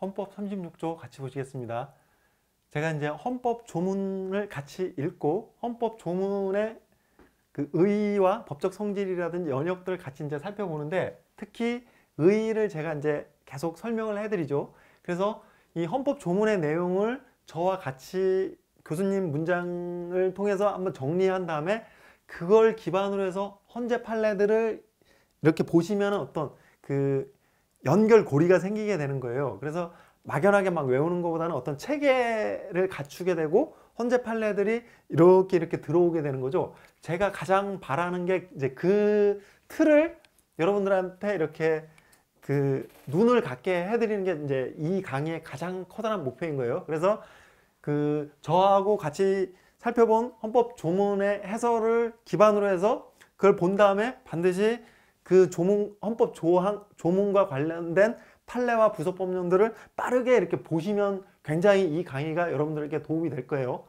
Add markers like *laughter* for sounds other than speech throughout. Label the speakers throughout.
Speaker 1: 헌법 36조 같이 보시겠습니다. 제가 이제 헌법 조문을 같이 읽고 헌법 조문의 그 의의와 법적 성질이라든지 연역들을 같이 이제 살펴보는데 특히 의의를 제가 이제 계속 설명을 해드리죠. 그래서 이 헌법 조문의 내용을 저와 같이 교수님 문장을 통해서 한번 정리한 다음에 그걸 기반으로 해서 헌재 판례들을 이렇게 보시면 어떤 그 연결고리가 생기게 되는 거예요. 그래서 막연하게 막 외우는 것보다는 어떤 체계를 갖추게 되고 헌재 판례들이 이렇게 이렇게 들어오게 되는 거죠. 제가 가장 바라는 게 이제 그 틀을 여러분들한테 이렇게 그 눈을 갖게 해드리는 게 이제 이 강의의 가장 커다란 목표인 거예요. 그래서 그 저하고 같이 살펴본 헌법 조문의 해설을 기반으로 해서 그걸 본 다음에 반드시 그 조문 헌법 조항 조문과 관련된 판례와 부속법령들을 빠르게 이렇게 보시면 굉장히 이 강의가 여러분들에게 도움이 될 거예요.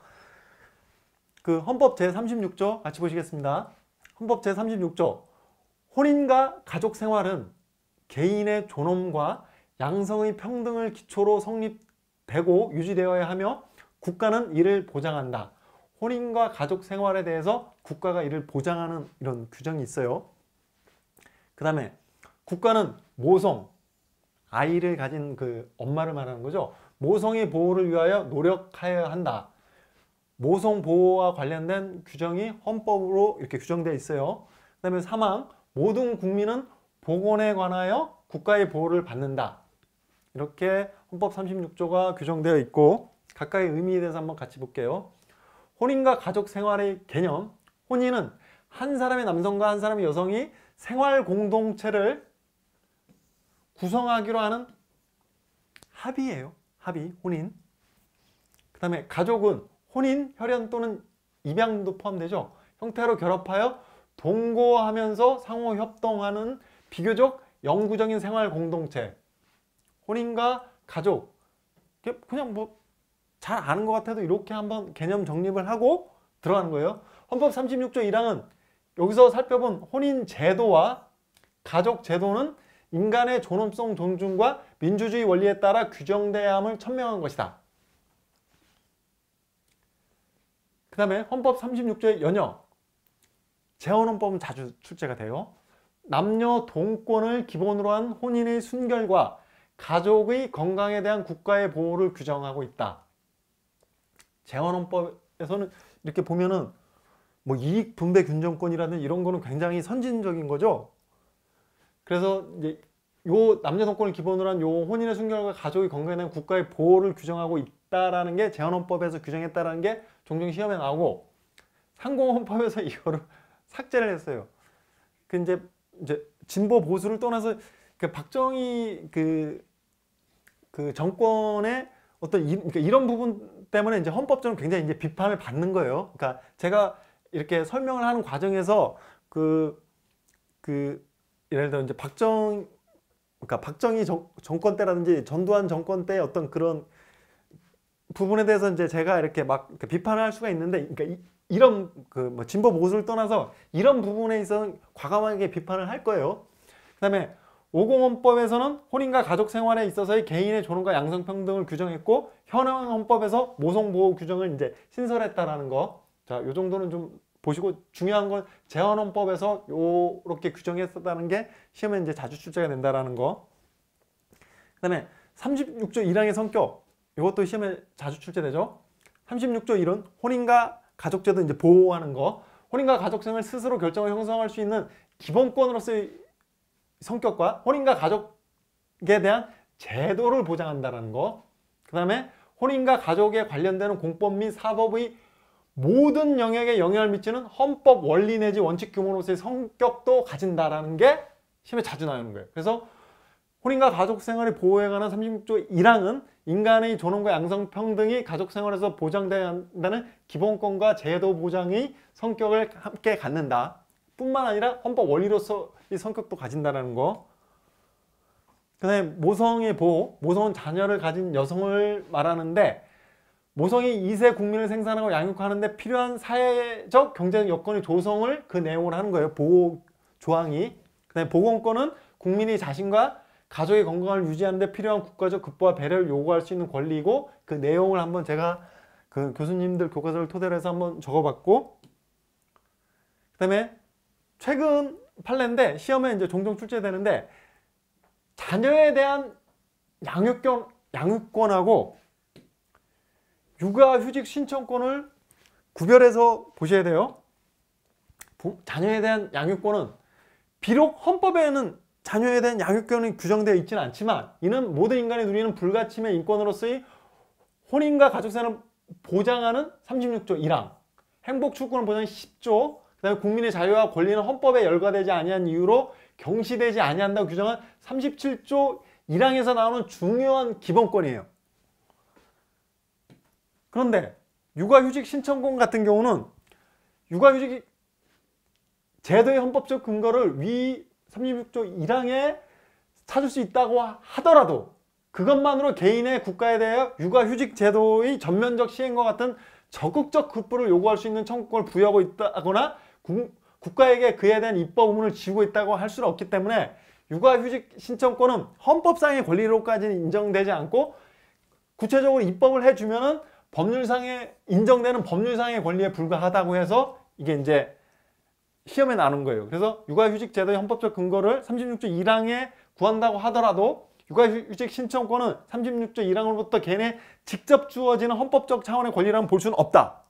Speaker 1: 그 헌법 제36조 같이 보시겠습니다. 헌법 제36조 혼인과 가족 생활은 개인의 존엄과 양성의 평등을 기초로 성립되고 유지되어야 하며 국가는 이를 보장한다. 혼인과 가족 생활에 대해서 국가가 이를 보장하는 이런 규정이 있어요. 그 다음에 국가는 모성, 아이를 가진 그 엄마를 말하는 거죠. 모성의 보호를 위하여 노력하여야 한다. 모성 보호와 관련된 규정이 헌법으로 이렇게 규정되어 있어요. 그 다음에 사망, 모든 국민은 보건에 관하여 국가의 보호를 받는다. 이렇게 헌법 36조가 규정되어 있고 각각의 의미에 대해서 한번 같이 볼게요. 혼인과 가족 생활의 개념 혼인은 한 사람의 남성과 한 사람의 여성이 생활 공동체를 구성하기로 하는 합의예요. 합의, 혼인. 그 다음에 가족은 혼인, 혈연 또는 입양도 포함되죠. 형태로 결합하여 동거하면서 상호 협동하는 비교적 영구적인 생활 공동체. 혼인과 가족. 그냥 뭐 잘 아는 것 같아도 이렇게 한번 개념 정립을 하고 들어가는 거예요. 헌법 36조 1항은 여기서 살펴본 혼인 제도와 가족 제도는 인간의 존엄성 존중과 민주주의 원리에 따라 규정돼야 함을 천명한 것이다. 그 다음에 헌법 36조의 연여 재혼헌법은 자주 출제가 돼요. 남녀 동권을 기본으로 한 혼인의 순결과 가족의 건강에 대한 국가의 보호를 규정하고 있다. 재헌헌법에서는 이렇게 보면은 뭐 이익 분배 균정권이라는 이런 거는 굉장히 선진적인 거죠. 그래서 이제 요 남녀 성권을 기본으로 한 요 혼인의 순결과 가족의 건강에 대한 국가의 보호를 규정하고 있다라는 게 제헌헌법에서 규정했다라는 게 종종 시험에 나오고 상공헌법에서 *laughs* 이거를 삭제를 했어요. 그 이제 이제 진보 보수를 떠나서 그 박정희 그, 그 정권의 어떤 이, 그러니까 이런 부분 때문에 이제 헌법적으로 굉장히 이제 비판을 받는 거예요. 그러니까 제가 이렇게 설명을 하는 과정에서 그, 그, 예를 들어 이제 박정, 그러니까 박정희 정, 정권 때라든지 전두환 정권 때 어떤 그런 부분에 대해서 이제 제가 이렇게 막 비판을 할 수가 있는데, 그러니까 이, 이런 그뭐 진보 보수를 떠나서 이런 부분에 있어서 과감하게 비판을 할 거예요. 그다음에 오공헌법에서는 혼인과 가족 생활에 있어서의 개인의 존엄과 양성평등을 규정했고 현행 헌법에서 모성보호 규정을 이제 신설했다라는 거. 자, 요 정도는 좀 보시고 중요한 건 재원헌법에서 요렇게 규정했었다는 게 시험에 이제 자주 출제가 된다라는 거. 그다음에 36조 1항의 성격. 이것도 시험에 자주 출제되죠. 36조 1은 혼인과 가족제도 이제 보호하는 거. 혼인과 가족생을 스스로 결정을 형성할 수 있는 기본권으로서의 성격과 혼인과 가족에 대한 제도를 보장한다라는 거. 그다음에 혼인과 가족에 관련되는 공법 및 사법의 모든 영역에 영향을 미치는 헌법 원리 내지 원칙 규모로서의 성격도 가진다라는 게시에 자주 나오는 거예요. 그래서 혼인과 가족생활의 보호에 관한 36조 1항은 인간의 존엄과 양성평등이 가족생활에서 보장되어야 한다는 기본권과 제도 보장의 성격을 함께 갖는다. 뿐만 아니라 헌법 원리로서의 성격도 가진다라는 거. 그 다음에 모성의 보호, 모성은 자녀를 가진 여성을 말하는데 모성이 2세 국민을 생산하고 양육하는데 필요한 사회적 경제적 여건의 조성을 그 내용으로 하는 거예요. 보호 조항이. 그다음에 보건권은 국민이 자신과 가족의 건강을 유지하는 데 필요한 국가적 극보와 배려를 요구할 수 있는 권리이고 그 내용을 한번 제가 그 교수님들 교과서를 토대로 해서 한번 적어봤고 그 다음에 최근 판례인데 시험에 이제 종종 출제되는데 자녀에 대한 양육권, 양육권하고 육아휴직 신청권을 구별해서 보셔야 돼요. 자녀에 대한 양육권은 비록 헌법에는 자녀에 대한 양육권이 규정되어 있지 않지만 이는 모든 인간이 누리는 불가침의 인권으로서의 혼인과 가족사는 보장하는 36조 1항 행복추구는 보장 10조 그 다음에 국민의 자유와 권리는 헌법에 열거되지 아니한 이유로 경시되지 아니한다고 규정한 37조 1항에서 나오는 중요한 기본권이에요. 그런데 육아휴직 신청권 같은 경우는 육아휴직 제도의 헌법적 근거를 위 36조 1항에 찾을 수 있다고 하더라도 그것만으로 개인의 국가에 대하여 육아휴직 제도의 전면적 시행과 같은 적극적 급부를 요구할 수 있는 청구권을 부여하고 있다거나 국, 국가에게 그에 대한 입법 의무를 지우고 있다고 할 수는 없기 때문에 육아휴직 신청권은 헌법상의 권리로까지는 인정되지 않고 구체적으로 입법을 해주면은 법률상에 인정되는 법률상의 권리에 불과하다고 해서 이게 이제 시험에 나는 거예요. 그래서 육아휴직 제도의 헌법적 근거를 36조 1항에 구한다고 하더라도 육아휴직 신청권은 36조 1항으로부터 걔네 직접 주어지는 헌법적 차원의 권리라면 볼 수는 없다.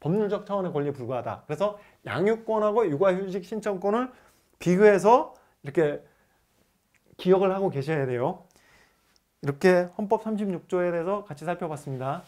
Speaker 1: 법률적 차원의 권리에 불과하다. 그래서 양육권하고 육아휴직 신청권을 비교해서 이렇게 기억을 하고 계셔야 돼요. 이렇게 헌법 36조에 대해서 같이 살펴봤습니다.